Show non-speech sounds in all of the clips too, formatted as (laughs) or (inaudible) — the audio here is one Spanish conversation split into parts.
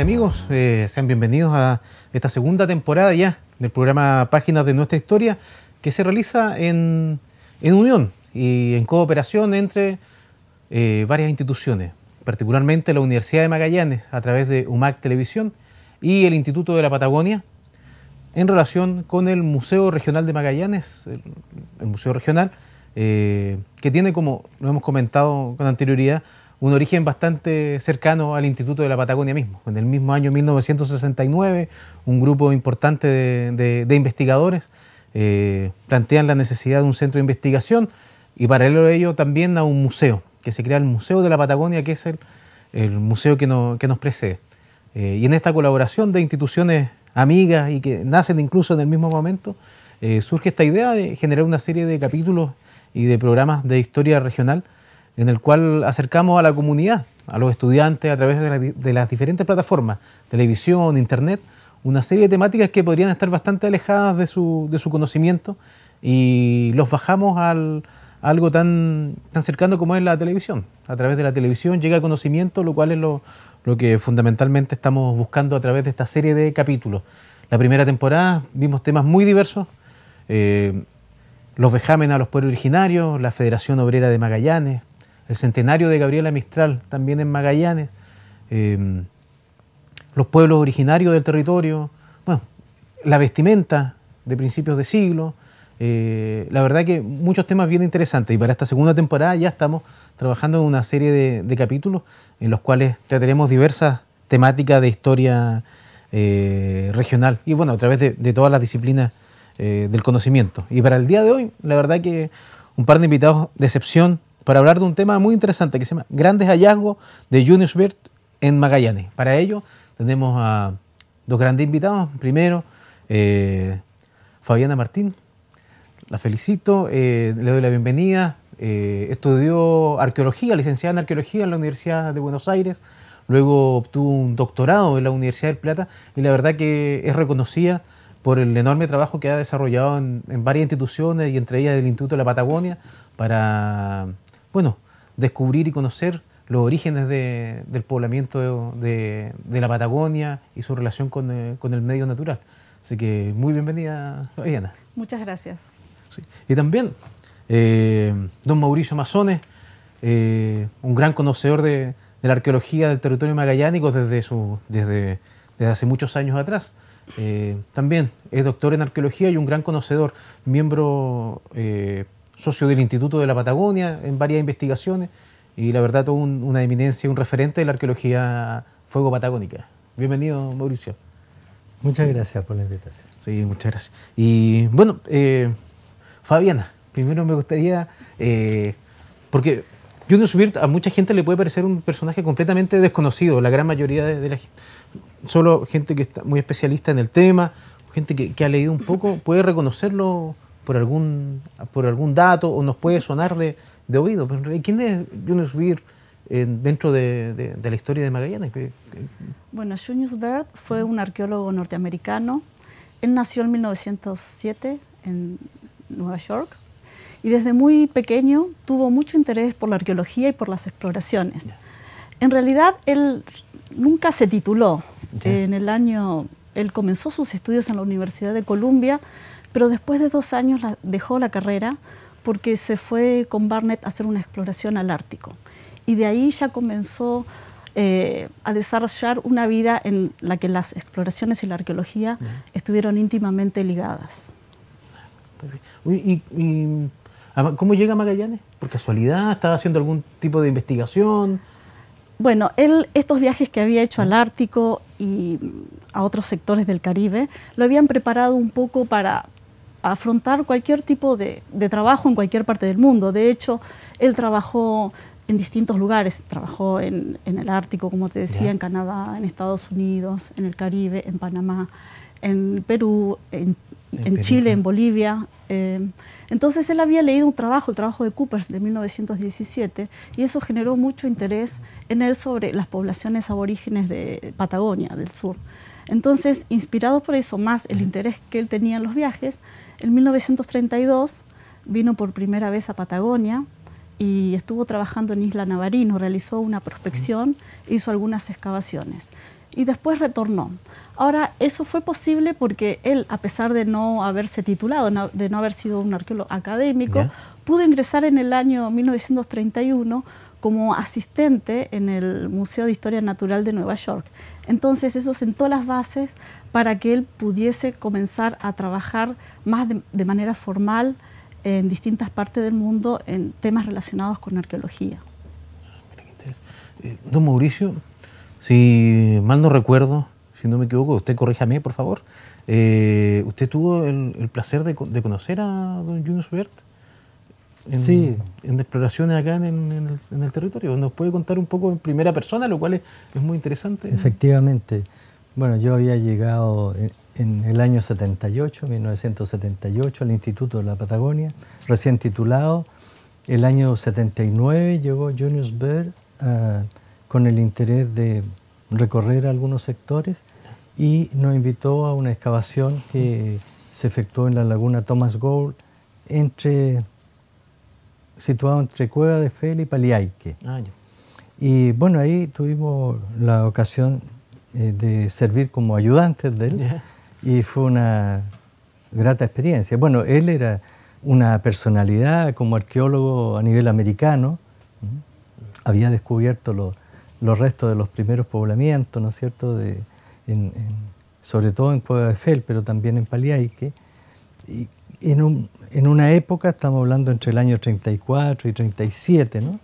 amigos, eh, sean bienvenidos a esta segunda temporada ya del programa Páginas de Nuestra Historia, que se realiza en, unión y en cooperación entre eh, varias instituciones, particularmente la Universidad de Magallanes a través de UMAC Televisión y el Instituto de la Patagonia, en relación con el Museo Regional de Magallanes, el, Museo Regional, eh, que tiene, como lo hemos comentado con anterioridad, un origen bastante cercano al Instituto de la Patagonia mismo. En el mismo año 1969, un grupo importante de, investigadores eh, plantean la necesidad de un centro de investigación y paralelo a ello también a un museo, que se crea el Museo de la Patagonia, que es el, museo que, nos precede. Eh, y en esta colaboración de instituciones amigas y que nacen incluso en el mismo momento, eh, surge esta idea de generar una serie de capítulos y de programas de historia regional en el cual acercamos a la comunidad, a los estudiantes, a través de, las diferentes plataformas, televisión, internet, una serie de temáticas que podrían estar bastante alejadas de su, de su conocimiento y los bajamos al, a algo tan, tan cercano como es la televisión. A través de la televisión llega conocimiento, lo cual es lo, lo que fundamentalmente estamos buscando a través de esta serie de capítulos. La primera temporada vimos temas muy diversos, eh, los vejámenes a los pueblos originarios, la Federación Obrera de Magallanes, el centenario de Gabriela Mistral, también en Magallanes, eh, los pueblos originarios del territorio, bueno, la vestimenta de principios de siglo. Eh, la verdad que muchos temas bien interesantes y para esta segunda temporada ya estamos trabajando en una serie de, capítulos en los cuales trataremos diversas temáticas de historia eh, regional y bueno, a través de, todas las disciplinas del conocimiento. Y para el día de hoy, la verdad que un par de invitados de excepción para hablar de un tema muy interesante que se llama Grandes hallazgos de Junius Bird en Magallanes. Para ello tenemos a dos grandes invitados. Primero, eh, Fabiana Martín. La felicito, eh, le doy la bienvenida. Eh, estudió arqueología, licenciada en arqueología en la Universidad de Buenos Aires. Luego obtuvo un doctorado en la Universidad del Plata y la verdad que es reconocida por el enorme trabajo que ha desarrollado en, en varias instituciones y entre ellas el Instituto de la Patagonia para bueno, descubrir y conocer los orígenes del poblamiento de, la Patagonia y su relación eh, con, el medio natural. Así que muy bienvenida, Diana. Muchas gracias. Y también, eh, don Mauricio Mazones, eh, un gran conocedor de, la arqueología del territorio magallánico desde, su, desde, hace muchos años atrás. también es doctor en arqueología y un gran conocedor, miembro socio del Instituto de la Patagonia en varias investigaciones y la verdad tuvo una eminencia, un referente de la arqueología fuego patagónica. Bienvenido, Mauricio. Muchas gracias por la invitación. Sí, muchas gracias. Y bueno, eh, Fabiana, primero me gustaría, eh, porque Junior Subir a mucha gente le puede parecer un personaje completamente desconocido, la gran mayoría de, la gente. Solo gente que está muy especialista en el tema, gente que ha leído un poco, puede reconocerlo por algún, por algún dato o nos puede sonar de, oído. ¿Quién es Junius Bird eh, dentro de, la historia de Magallanes? Bueno, Junius Bird fue un arqueólogo norteamericano. Él nació en 1907 en Nueva York y desde muy pequeño tuvo mucho interés por la arqueología y por las exploraciones. En realidad, él nunca se tituló. En el año, él comenzó sus estudios en la Universidad de Columbia, pero después de dos años la, dejó la carrera porque se fue con Barnett a hacer una exploración al Ártico. Y de ahí ya comenzó eh, a desarrollar una vida en la que las exploraciones y la arqueología estuvieron íntimamente ligadas. cómo llega Magallanes? ¿Por casualidad? ¿Estaba haciendo algún tipo de investigación? Bueno, él, estos viajes que había hecho al Ártico y a otros sectores del Caribe, lo habían preparado un poco para, afrontar cualquier tipo de, trabajo en cualquier parte del mundo. De hecho, él trabajó en distintos lugares, trabajó en, el Ártico, como te decía, en Canadá, en Estados Unidos, en el Caribe, en Panamá, en Perú, en, Chile, en Bolivia. Eh, entonces él había leído un trabajo, el trabajo de Cooper de 1917, y eso generó mucho interés en él sobre las poblaciones aborígenes de Patagonia, del sur. Entonces, inspirado por eso, más el interés que él tenía en los viajes, en 1932 vino por primera vez a Patagonia y estuvo trabajando en Isla Navarino, realizó una prospección, hizo algunas excavaciones y después retornó. Ahora, eso fue posible porque él, a pesar de no haberse titulado, de no haber sido un arqueólogo académico, pudo ingresar en el año 1931 como asistente en el Museo de Historia Natural de Nueva York. Entonces eso sentó las bases para que él pudiese comenzar a trabajar más de, manera formal en distintas partes del mundo en temas relacionados con arqueología. Eh, don Mauricio, si mal no recuerdo, si no me equivoco, usted a mí, por favor. Eh, ¿Usted tuvo el, placer de, conocer a don Junius Bert sí. en exploraciones acá en, el, territorio. Nos puede contar un poco en primera persona, lo cual es, muy interesante. Efectivamente. Bueno, yo había llegado en el año 78, 1978, al Instituto de la Patagonia, recién titulado. El año 79 llegó Junius Bird ah, con el interés de recorrer algunos sectores y nos invitó a una excavación que se efectuó en la laguna Thomas Gould entre situado entre Cueva de Fel y Paliaique. Ah, Y bueno, ahí tuvimos la ocasión eh, de servir como ayudantes de él y fue una grata experiencia. Bueno, él era una personalidad como arqueólogo a nivel americano, había descubierto los, restos de los primeros poblamientos, ¿no es cierto?, de, sobre todo en Cueva de Fel, pero también en Paliaique, y en, una época, estamos hablando entre el año 34 y 37, ¿no? Mm.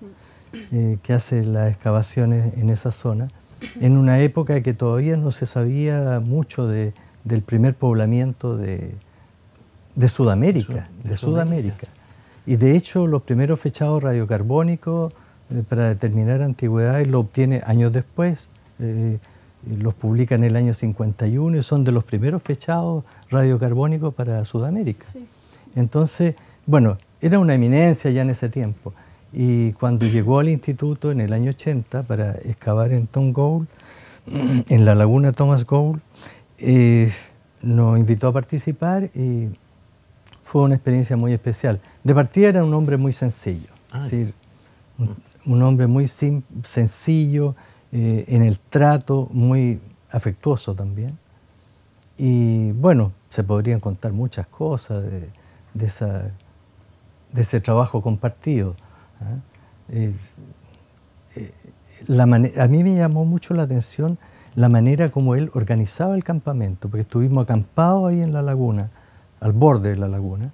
Eh, que hace las excavaciones en esa zona, en una época que todavía no se sabía mucho del primer poblamiento de, Sudamérica, de, Sudamérica. Y de hecho los primeros fechados radiocarbónicos eh, para determinar antigüedades lo obtiene años después. Eh, eh, los publica en el año 51 y son de los primeros fechados radiocarbónicos para Sudamérica. Entonces, bueno, era una eminencia ya en ese tiempo. Y cuando llegó al instituto en el año 80 para excavar en Tom Gould, (clears throat) en la laguna Thomas Gould, eh, nos invitó a participar y fue una experiencia muy especial. De partida era un hombre muy sencillo, ah, es decir, un, hombre muy sencillo, eh, en el trato, muy afectuoso también. Y bueno, se podrían contar muchas cosas de, ese trabajo compartido. ¿ah? Eh, eh, la a mí me llamó mucho la atención la manera como él organizaba el campamento, porque estuvimos acampados ahí en la laguna, al borde de la laguna,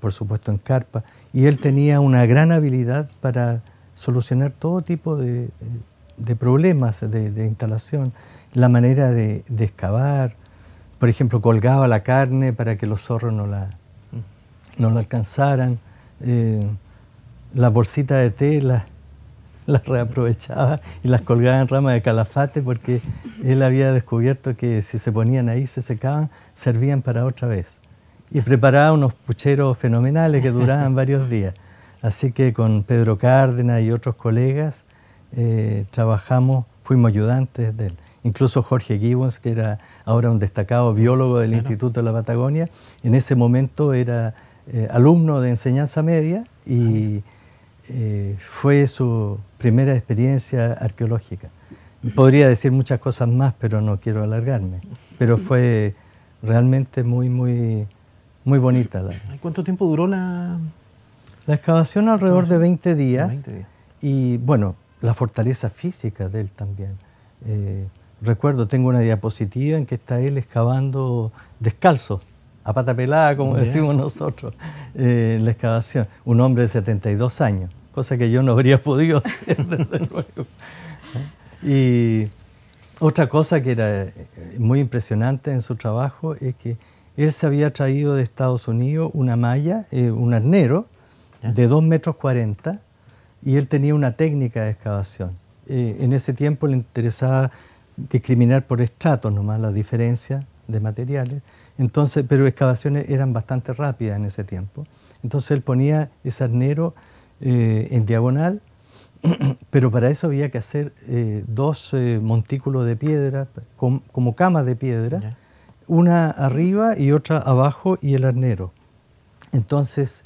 por supuesto en carpa, y él tenía una gran habilidad para solucionar todo tipo de de problemas de, instalación, la manera de, excavar, por ejemplo, colgaba la carne para que los zorros no la, no la alcanzaran, eh, de tela la (laughs) reaprovechaba y las colgaba en ramas de calafate porque él había descubierto que si se ponían ahí, se secaban, servían para otra vez. Y preparaba unos pucheros fenomenales que duraban varios días. Así que con Pedro Cárdenas y otros colegas eh, trabajamos, fuimos ayudantes de él. Incluso Jorge Gibbons, que era ahora un destacado biólogo del Instituto de la Patagonia, en ese momento era eh, alumno de enseñanza media y ah, eh, fue su primera experiencia arqueológica. Podría decir muchas cosas más, pero no quiero alargarme. Pero fue realmente muy, muy, muy bonita. ¿Cuánto tiempo duró la...? La excavación alrededor de 20 días. 20 días. Y bueno, la fortaleza física de él también. Eh, recuerdo, tengo una diapositiva en que está él excavando descalzo, a pata pelada, como decimos nosotros, eh, la excavación. Un hombre de 72 años, cosa que yo no habría podido (laughs) hacer, desde luego. Y otra cosa que era eh, muy impresionante en su trabajo es que él se había traído de Estados Unidos una malla, eh, un arnero, de 2 metros 40, y él tenía una técnica de excavación. Eh, en ese tiempo le interesaba discriminar por estratos nomás la diferencia de materiales, entonces, pero excavaciones eran bastante rápidas en ese tiempo. Entonces él ponía ese arnero eh, en diagonal, (clears throat) pero para eso había que hacer eh, dos montículos de piedra, como camas de piedra, una arriba y otra abajo y el arnero. Entonces,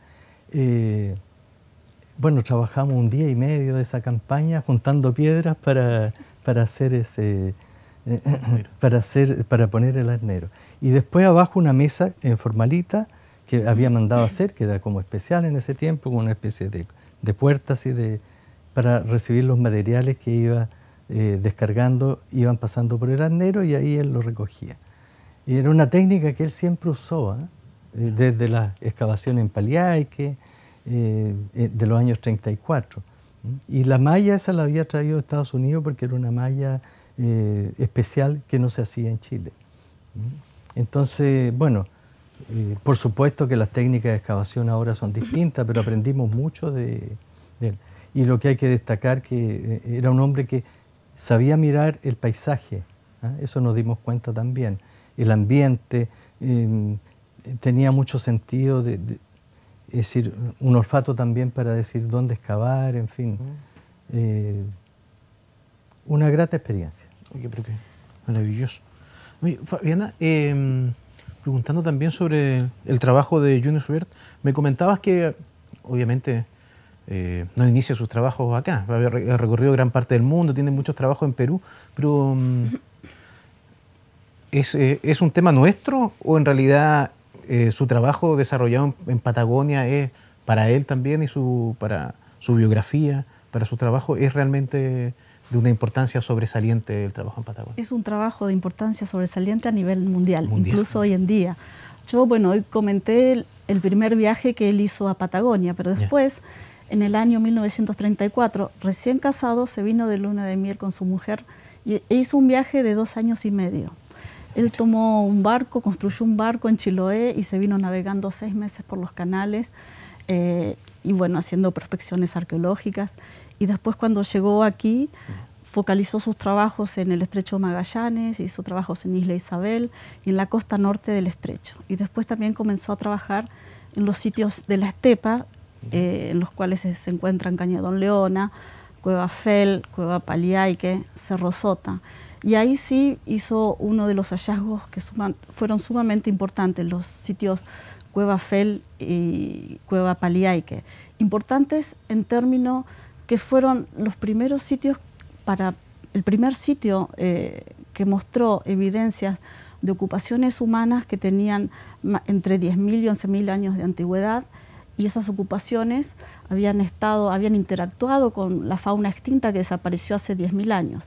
bueno, trabajamos un día y medio de esa campaña juntando piedras para, hacer para, poner el arnero. Y después abajo una mesa en formalita que había mandado hacer, que era como especial en ese tiempo, con una especie de, puertas puertas para recibir los materiales que iba eh, descargando, iban pasando por el arnero y ahí él lo recogía. Y era una técnica que él siempre usó, ¿eh? Eh, desde la excavación en Paliaique, eh, eh, de los años 34. Y la malla esa la había traído de Estados Unidos porque era una malla eh, especial que no se hacía en Chile. Entonces, bueno, por supuesto que las técnicas de excavación ahora son distintas, pero aprendimos mucho de, él. Y lo que hay que destacar que era un hombre que sabía mirar el paisaje, ¿ah? eso nos dimos cuenta también, el ambiente, tenía mucho sentido de, es decir, un olfato también para decir dónde excavar, en fin. Eh, una grata experiencia. Oye, pero qué maravilloso. Fabiana, em, preguntando también sobre el trabajo de Junius Schubert, me comentabas que obviamente eh, no inicia sus trabajos acá, ha recorrido gran parte del mundo, tiene muchos trabajos en Perú, pero em, ¿es, eh, ¿es, un tema nuestro o en realidad eh, su trabajo desarrollado en, Patagonia es para él también y su, para su biografía, para su trabajo, es realmente de una importancia sobresaliente el trabajo en Patagonia. Es un trabajo de importancia sobresaliente a nivel mundial, incluso hoy en día. Yo, bueno, hoy comenté el, primer viaje que él hizo a Patagonia, pero después, en el año 1934, recién casado, se vino de luna de miel con su mujer y, e hizo un viaje de dos años y medio. Él tomó un barco, construyó un barco en Chiloé y se vino navegando seis meses por los canales eh, y bueno, haciendo prospecciones arqueológicas. Y después cuando llegó aquí, focalizó sus trabajos en el estrecho de Magallanes, hizo trabajos en Isla Isabel y en la costa norte del estrecho. Y después también comenzó a trabajar en los sitios de la estepa, eh, en los cuales se encuentran Cañadón Leona, Cueva Fel, Cueva Paliaique, Cerro Sota. Y ahí sí hizo uno de los hallazgos que fueron sumamente importantes, los sitios Cueva Fel y Cueva Paliaike. Importantes en términos que fueron los primeros sitios para el primer sitio eh, que mostró evidencias de ocupaciones humanas que tenían entre 10.000 y 11.000 años de antigüedad y esas ocupaciones habían estado, habían interactuado con la fauna extinta que desapareció hace 10.000 años.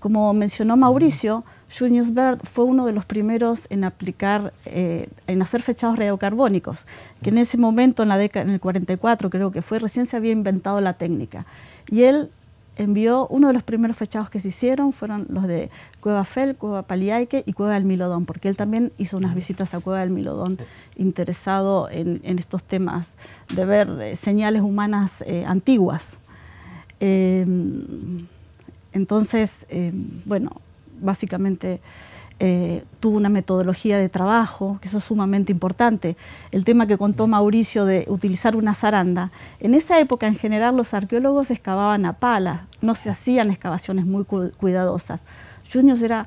Como mencionó Mauricio, Junius Bird fue uno de los primeros en aplicar, eh, en hacer fechados radiocarbónicos, que en ese momento, en, la década, en el 44 creo que fue, recién se había inventado la técnica. Y él envió uno de los primeros fechados que se hicieron, fueron los de Cueva Fel, Cueva Paliaique y Cueva del Milodón, porque él también hizo unas visitas a Cueva del Milodón interesado en, estos temas de ver eh, señales humanas eh, antiguas. Em, entonces, eh, bueno, básicamente eh, tuvo una metodología de trabajo, que eso es sumamente importante. El tema que contó Mauricio de utilizar una zaranda. En esa época, en general, los arqueólogos excavaban a palas, no se hacían excavaciones muy cuidadosas. Junius era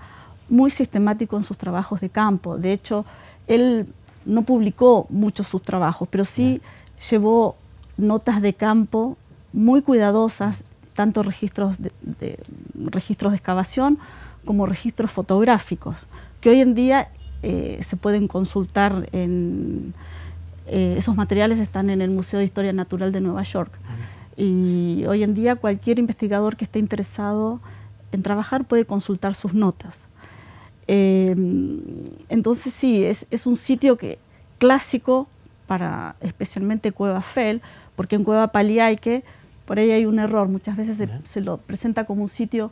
muy sistemático en sus trabajos de campo. De hecho, él no publicó muchos sus trabajos, pero sí llevó notas de campo muy cuidadosas tanto registros de, registros de excavación como registros fotográficos, que hoy en día eh, se pueden consultar en... Eh, esos materiales están en el Museo de Historia Natural de Nueva York. Ah, y hoy en día cualquier investigador que esté interesado en trabajar puede consultar sus notas. Em, entonces sí, es, es, un sitio que, clásico para especialmente Cueva Fel, porque en Cueva Paliaique por ahí hay un error, muchas veces se, lo presenta como un sitio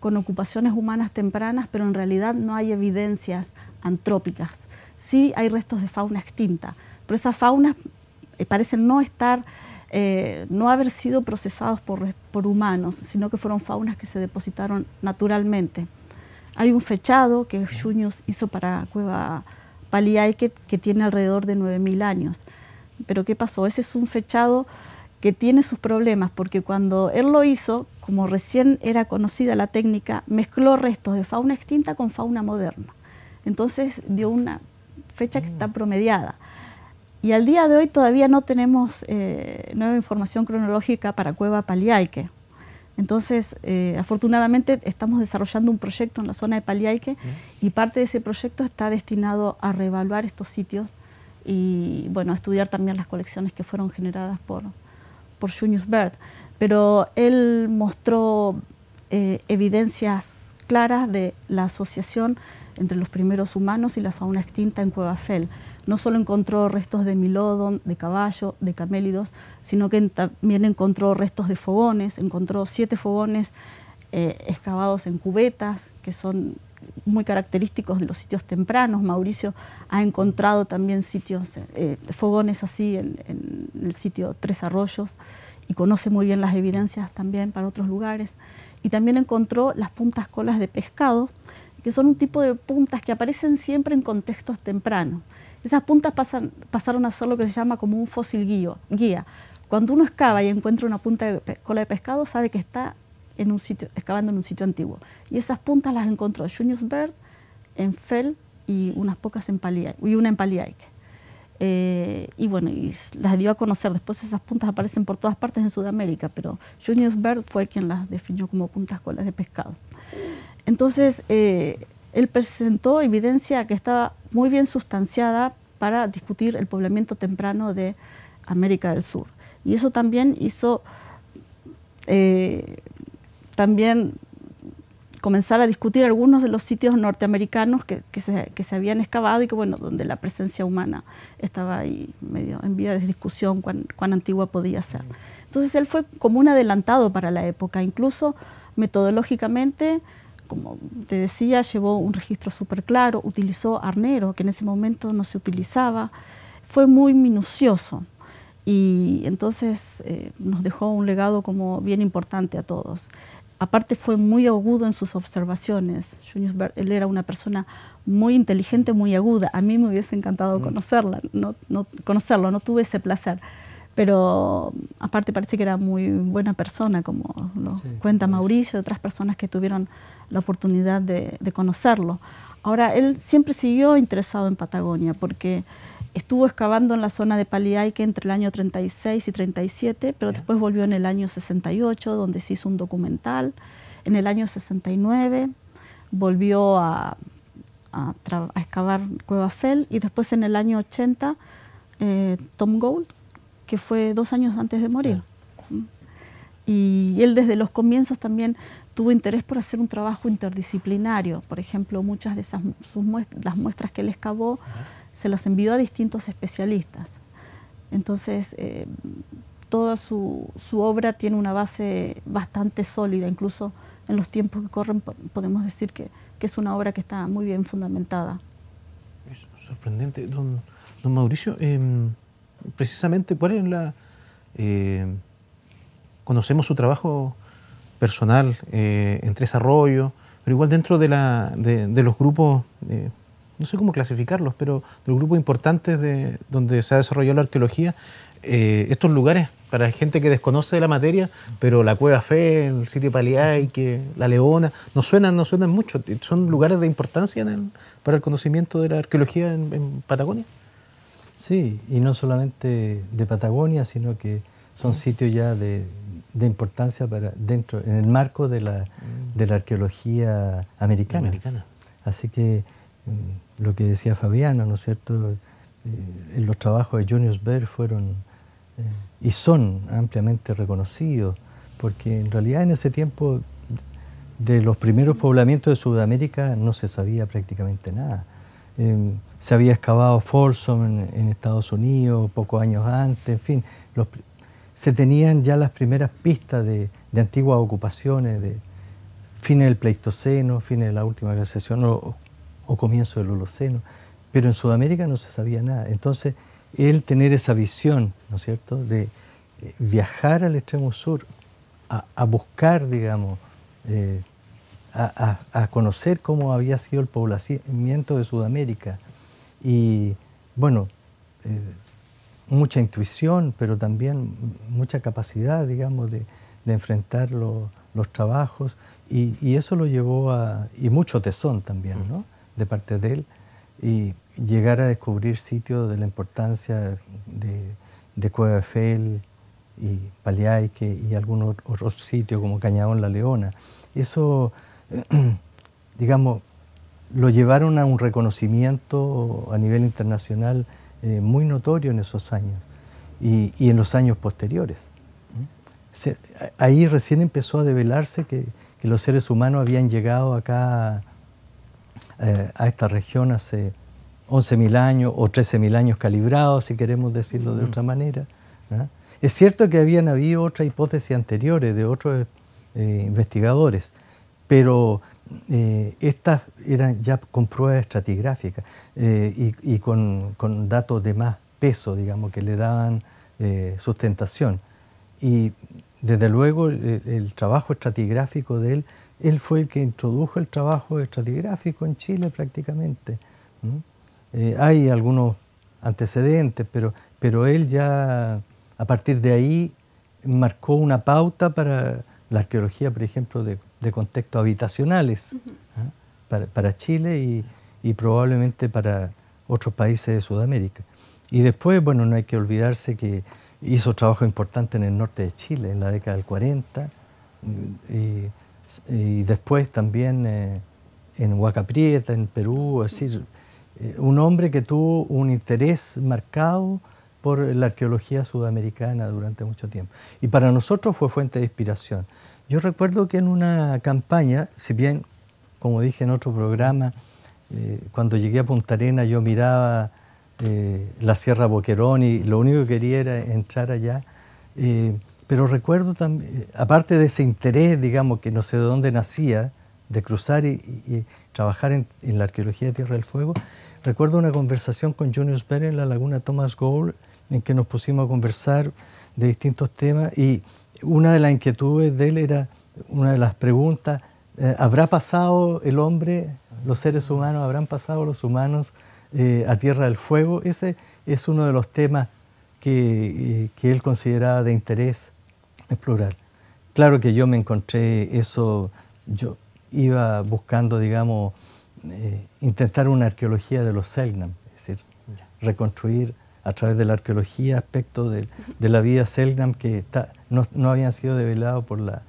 con ocupaciones humanas tempranas, pero en realidad no hay evidencias antrópicas. Sí hay restos de fauna extinta, pero esas faunas eh, parecen no estar, eh, no haber sido procesados por, humanos, sino que fueron faunas que se depositaron naturalmente. Hay un fechado que Junius hizo para Cueva Paliae que, que tiene alrededor de 9.000 años. Pero ¿qué pasó? Ese es un fechado que tiene sus problemas, porque cuando él lo hizo, como recién era conocida la técnica, mezcló restos de fauna extinta con fauna moderna. Entonces dio una fecha que está mm. promediada. Y al día de hoy todavía no tenemos eh, nueva información cronológica para Cueva Paliaique. Entonces, eh, afortunadamente estamos desarrollando un proyecto en la zona de Paliaique y parte de ese proyecto está destinado a reevaluar estos sitios y bueno, estudiar también las colecciones que fueron generadas por, por Junius Bert. pero él mostró eh, evidencias claras de la asociación entre los primeros humanos y la fauna extinta en Cueva Cuevafel. No solo encontró restos de milodon, de caballo, de camélidos, sino que también encontró restos de fogones, encontró siete fogones eh, excavados en cubetas, que son muy característicos de los sitios tempranos. Mauricio ha encontrado también sitios, eh, fogones así en, el sitio Tres Arroyos y conoce muy bien las evidencias también para otros lugares. Y también encontró las puntas colas de pescado, que son un tipo de puntas que aparecen siempre en contextos tempranos. Esas puntas pasan, pasaron a ser lo que se llama como un fósil guío, guía. Cuando uno excava y encuentra una punta de cola de pescado, sabe que está en un sitio, excavando en un sitio antiguo. Y esas puntas las encontró Junius Bird en Fell y unas pocas en y una en Paliaike eh, y bueno, y las dio a conocer. Después esas puntas aparecen por todas partes en Sudamérica, pero Junius Bird fue quien las definió como puntas colas de pescado. Entonces, eh, él presentó evidencia que estaba muy bien sustanciada para discutir el poblamiento temprano de América del Sur. Y eso también hizo eh, también comenzar a discutir algunos de los sitios norteamericanos que, se, habían excavado y que, bueno, donde la presencia humana estaba ahí medio en vía de discusión cuán, antigua podía ser. Entonces él fue como un adelantado para la época, incluso metodológicamente, como te decía, llevó un registro súper claro, utilizó arnero, que en ese momento no se utilizaba, fue muy minucioso y entonces eh, nos dejó un legado como bien importante a todos aparte fue muy agudo en sus observaciones. Junius él era una persona muy inteligente, muy aguda. A mí me hubiese encantado mm. conocerla, no, conocerlo, no tuve ese placer. Pero aparte parece que era muy buena persona, como lo cuenta Mauricio y otras personas que tuvieron la oportunidad de conocerlo. Ahora, él siempre siguió interesado en Patagonia porque estuvo excavando en la zona de Paliaike entre el año 36 y 37, pero después volvió en el año 68, donde se hizo un documental. En el año 69 volvió a, excavar Cueva Fell y después en el año 80 eh, Tom Gould, que fue dos años antes de morir. Mm. Y él desde los comienzos también tuvo interés por hacer un trabajo interdisciplinario. Por ejemplo, muchas de esas las muestras que él excavó se los envió a distintos especialistas. Entonces, eh, toda su, obra tiene una base bastante sólida, incluso en los tiempos que corren podemos decir que, es una obra que está muy bien fundamentada. Es sorprendente, don, don Mauricio. Em, precisamente, ¿cuál es la... Em, conocemos su trabajo personal eh, en Tres pero igual dentro de, la, de, de los grupos eh, no sé cómo clasificarlos, pero los grupos importantes de donde se ha desarrollado la arqueología, eh, estos lugares para gente que desconoce la materia, pero la Cueva Fe, el sitio Paliay, que la Leona, no suenan, no suenan mucho, son lugares de importancia para el conocimiento de la arqueología en, Patagonia. Sí, y no solamente de Patagonia, sino que son mm. sitios ya de, importancia para dentro, en el marco de la, mm. arqueología americana. americana. Así que mm, lo que decía Fabiano, ¿no es cierto? Eh, los trabajos de Junius Berg fueron eh, y son ampliamente reconocidos, porque en realidad en ese tiempo de los primeros poblamientos de Sudamérica no se sabía prácticamente nada. Em, se había excavado Folsom en, Estados Unidos pocos años antes, en fin, los, se tenían ya las primeras pistas de, de antiguas ocupaciones, de fines del Pleistoceno, fines de la última glaciación o comienzo del Holoceno, pero en Sudamérica no se sabía nada. Entonces, él tener esa visión, ¿no es cierto?, de eh, viajar al extremo sur a, buscar, digamos, eh, a, conocer cómo había sido el poblamiento de Sudamérica. Y bueno, eh, mucha intuición, pero también mucha capacidad, digamos, de, enfrentar los trabajos. Y, y, eso lo llevó a... y mucho tesón también, ¿no? de parte de él y llegar a descubrir sitios de la importancia de, de Cueva y Paliaique y algunos otros sitios como Cañadón La Leona. Eso, (clears throat) digamos, lo llevaron a un reconocimiento a nivel internacional eh, muy notorio en esos años y, en los años posteriores. ahí recién empezó a develarse que, que los seres humanos habían llegado acá eh, a esta región hace 11.000 años o 13.000 años calibrados, si queremos decirlo de otra manera. ¿ah? Es cierto que habían habido otras hipótesis anteriores de otros eh, investigadores, pero eh, estas eran ya con pruebas estratigráficas y, con, datos de más peso, digamos, que le daban sustentación. Y desde luego el trabajo estratigráfico de él él fue el que introdujo el trabajo estratigráfico en Chile prácticamente. Eh, hay algunos antecedentes, pero, pero él ya a partir de ahí marcó una pauta para la arqueología, por ejemplo, de, contextos habitacionales ¿ah? para, Chile y, y, probablemente para otros países de Sudamérica. Y después, bueno, no hay que olvidarse que hizo trabajo importante en el norte de Chile en la década del 40. Y, eh, y después también eh, en Huacaprieta, en Perú, es decir, eh, un hombre que tuvo un interés marcado por la arqueología sudamericana durante mucho tiempo. Y para nosotros fue fuente de inspiración. Yo recuerdo que en una campaña, si bien, como dije en otro programa, eh, cuando llegué a Punta Arena yo miraba la Sierra Boquerón y lo único que quería era entrar allá, pero recuerdo también, eh, aparte de ese interés, digamos, que no sé de dónde nacía, de cruzar y, trabajar en, la arqueología de Tierra del Fuego, recuerdo una conversación con Junius Beren en la laguna Thomas Gould, en que nos pusimos a conversar de distintos temas y una de las inquietudes de él era, una de las preguntas, eh, ¿habrá pasado el hombre, los seres humanos, habrán pasado los humanos eh, a Tierra del Fuego? Ese es uno de los temas que, que él consideraba de interés explorar Claro que yo me encontré eso, yo iba buscando, digamos, eh, intentar una arqueología de los Selknam, es decir, reconstruir a través de la arqueología aspectos de, la vida Selknam que no, habían sido develados por la,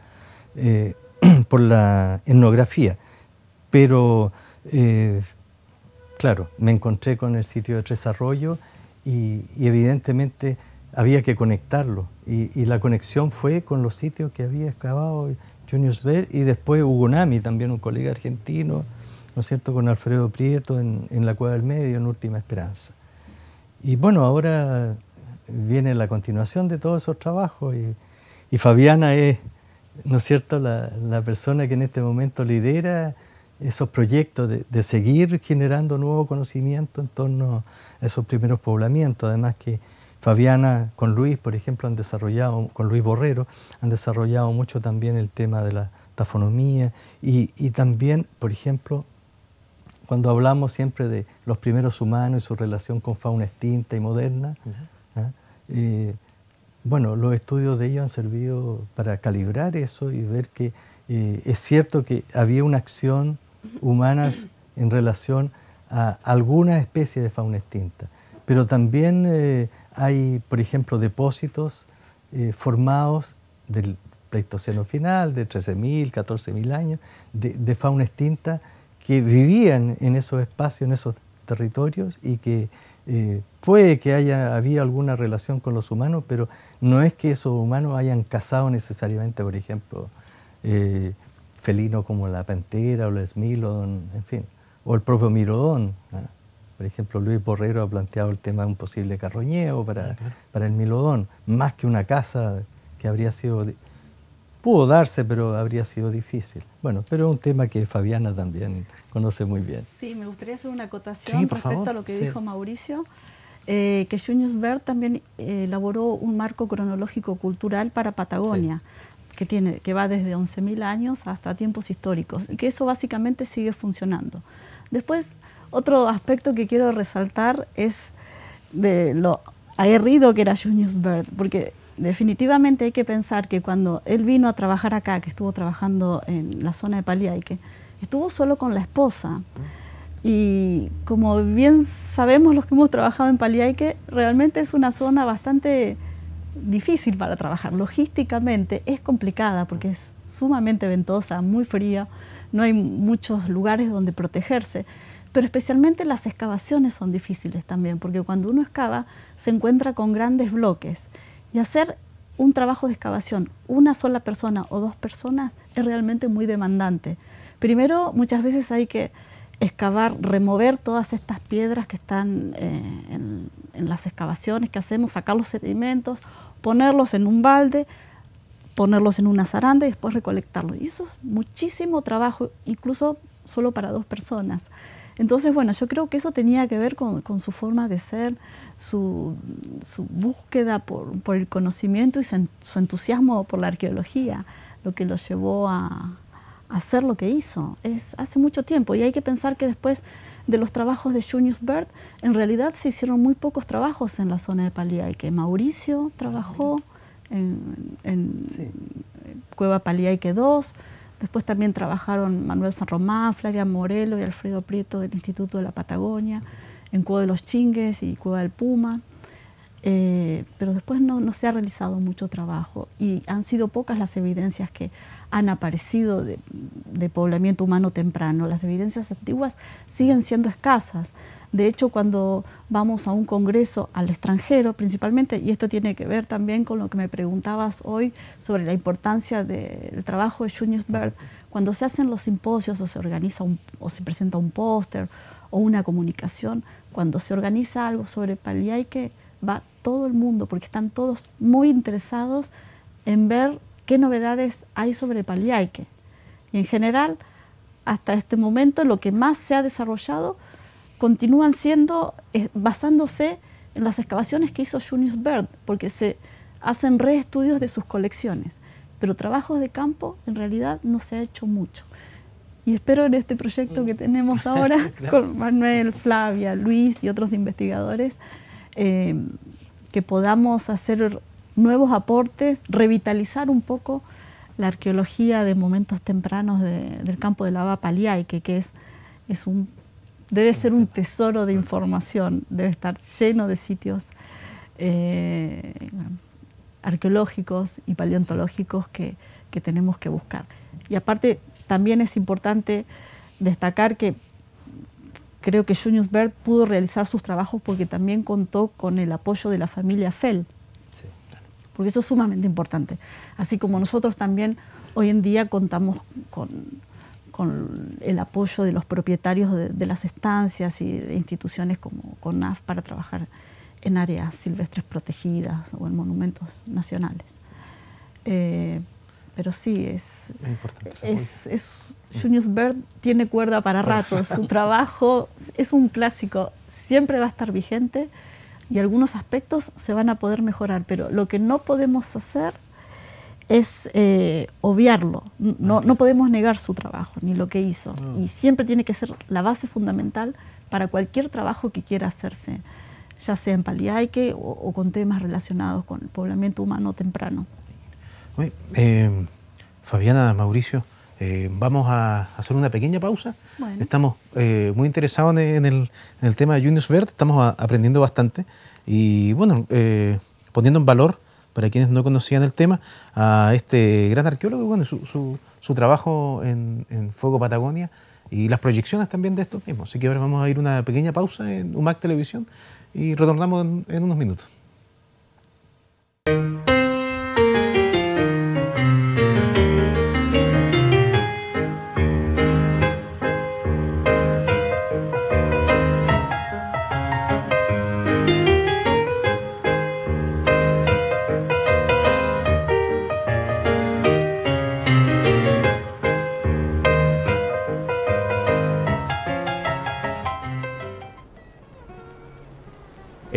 eh, (clears throat) por la etnografía. Pero, eh, claro, me encontré con el sitio de Tres Arroyos y evidentemente había que conectarlo. Y, la conexión fue con los sitios que había excavado Junius Ver y después Ugonami, también un colega argentino, ¿no es cierto?, con Alfredo Prieto en, la Cueva del Medio, en Última Esperanza. Y bueno, ahora viene la continuación de todos esos trabajos y, Fabiana es, ¿no es cierto?, la, persona que en este momento lidera esos proyectos de, de seguir generando nuevo conocimiento en torno a esos primeros poblamientos, además que Fabiana con Luis, por ejemplo, han desarrollado, con Luis Borrero, han desarrollado mucho también el tema de la tafonomía y, también, por ejemplo, cuando hablamos siempre de los primeros humanos y su relación con fauna extinta y moderna, ¿ah? eh, bueno, los estudios de ellos han servido para calibrar eso y ver que eh, es cierto que había una acción humana en relación a alguna especie de fauna extinta, pero también eh, hay, por ejemplo, depósitos eh, formados del Pleistoceno final, de 13.000, 14.000 años, de, fauna extinta que vivían en esos espacios, en esos territorios y que eh, puede que haya había alguna relación con los humanos, pero no es que esos humanos hayan cazado necesariamente, por ejemplo, eh, felinos como la pantera o el esmilodon, en fin, o el propio mirodón. Por ejemplo, Luis Borrero ha planteado el tema de un posible carroñeo para, para el Milodón, más que una casa que habría sido... Pudo darse, pero habría sido difícil. Bueno, pero es un tema que Fabiana también conoce muy bien. Sí, me gustaría hacer una acotación respecto a lo que dijo Mauricio. Eh, que Junius Bert también eh, elaboró un marco cronológico cultural para Patagonia, que, tiene, que va desde 11.000 años hasta tiempos históricos, y que eso básicamente sigue funcionando. Después otro aspecto que quiero resaltar es de lo aguerrido que era Junius Bird, porque definitivamente hay que pensar que cuando él vino a trabajar acá, que estuvo trabajando en la zona de Paliaique, estuvo solo con la esposa. Y como bien sabemos los que hemos trabajado en Paliaique, realmente es una zona bastante difícil para trabajar. Logísticamente es complicada porque es sumamente ventosa, muy fría, no hay muchos lugares donde protegerse pero especialmente las excavaciones son difíciles también, porque cuando uno excava se encuentra con grandes bloques y hacer un trabajo de excavación, una sola persona o dos personas, es realmente muy demandante. Primero, muchas veces hay que excavar, remover todas estas piedras que están eh, en, en, las excavaciones que hacemos, sacar los sedimentos, ponerlos en un balde, ponerlos en una zaranda y después recolectarlos. Y eso es muchísimo trabajo, incluso solo para dos personas. Entonces, bueno, yo creo que eso tenía que ver con, su forma de ser, su, búsqueda por, el conocimiento y su, entusiasmo por la arqueología, lo que lo llevó a, hacer lo que hizo. Es hace mucho tiempo y hay que pensar que después de los trabajos de Junius Bird, en realidad se hicieron muy pocos trabajos en la zona de y que Mauricio trabajó en, Cueva que Después también trabajaron Manuel San Román, Flavia Morelo y Alfredo Prieto del Instituto de la Patagonia, en Cueva de los Chingues y Cueva del Puma. Eh, pero después no, se ha realizado mucho trabajo y han sido pocas las evidencias que han aparecido de poblamiento humano temprano. Las evidencias antiguas siguen siendo escasas. De hecho, cuando vamos a un congreso al extranjero principalmente, y esto tiene que ver también con lo que me preguntabas hoy sobre la importancia del trabajo de Junius Berg, cuando se hacen los simposios o se organiza o se presenta un póster o una comunicación, cuando se organiza algo sobre paliaike, va todo el mundo, porque están todos muy interesados en ver qué novedades hay sobre paliaike. Y en general, hasta este momento, lo que más se ha desarrollado continúan siendo eh, basándose en las excavaciones que hizo Junius Bird, porque se hacen reestudios de sus colecciones, pero trabajos de campo en realidad no se ha hecho mucho. Y espero en este proyecto que mm. tenemos (laughs) ahora con Manuel, Flavia, Luis y otros investigadores, eh, que podamos hacer nuevos aportes, revitalizar un poco la arqueología de momentos tempranos del campo de la que, que es, es un Debe ser un tesoro de información, debe estar lleno de sitios eh, arqueológicos y paleontológicos que, tenemos que buscar. Y aparte, también es importante destacar que creo que Junius Berg pudo realizar sus trabajos porque también contó con el apoyo de la familia Fell. Porque eso es sumamente importante. Así como nosotros también hoy en día contamos con, con el apoyo de los propietarios de, las estancias y de instituciones como CONAF para trabajar en áreas silvestres protegidas o en monumentos nacionales. Eh, pero sí, es, es, es, Junius Bird tiene cuerda para rato, su trabajo es un clásico, siempre va a estar vigente y algunos aspectos se van a poder mejorar, pero lo que no podemos hacer es eh, obviarlo. No, no, podemos negar su trabajo ni lo que hizo. Ah. Y siempre tiene que ser la base fundamental para cualquier trabajo que quiera hacerse, ya sea en Paliaique o, con temas relacionados con el poblamiento humano temprano. Eh, Fabiana, Mauricio, eh, vamos a hacer una pequeña pausa. Estamos muy interesados en el, en el tema de Junius Verde, estamos aprendiendo bastante y bueno, poniendo en valor para quienes no conocían el tema, a este gran arqueólogo, y su, trabajo en, Fuego Patagonia y las proyecciones también de estos mismos. Así que ahora vamos a ir una pequeña pausa en UMAC Televisión y retornamos en unos minutos.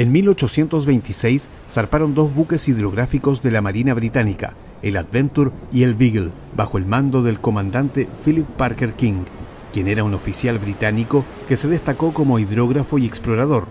En 1826 zarparon dos buques hidrográficos de la Marina Británica, el Adventure y el Beagle, bajo el mando del comandante Philip Parker King, quien era un oficial británico que se destacó como hidrógrafo y explorador.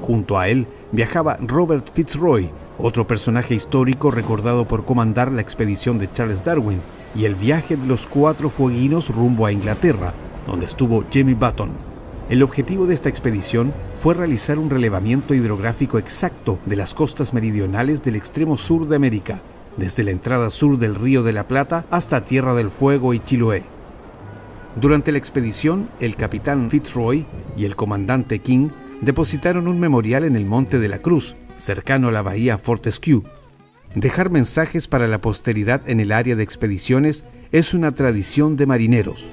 Junto a él viajaba Robert Fitzroy, otro personaje histórico recordado por comandar la expedición de Charles Darwin y el viaje de los cuatro fueguinos rumbo a Inglaterra, donde estuvo Jimmy Button. El objetivo de esta expedición fue realizar un relevamiento hidrográfico exacto de las costas meridionales del extremo sur de América, desde la entrada sur del Río de la Plata hasta Tierra del Fuego y Chiloé. Durante la expedición, el capitán Fitzroy y el comandante King depositaron un memorial en el Monte de la Cruz, cercano a la bahía Fortescue. Dejar mensajes para la posteridad en el área de expediciones es una tradición de marineros.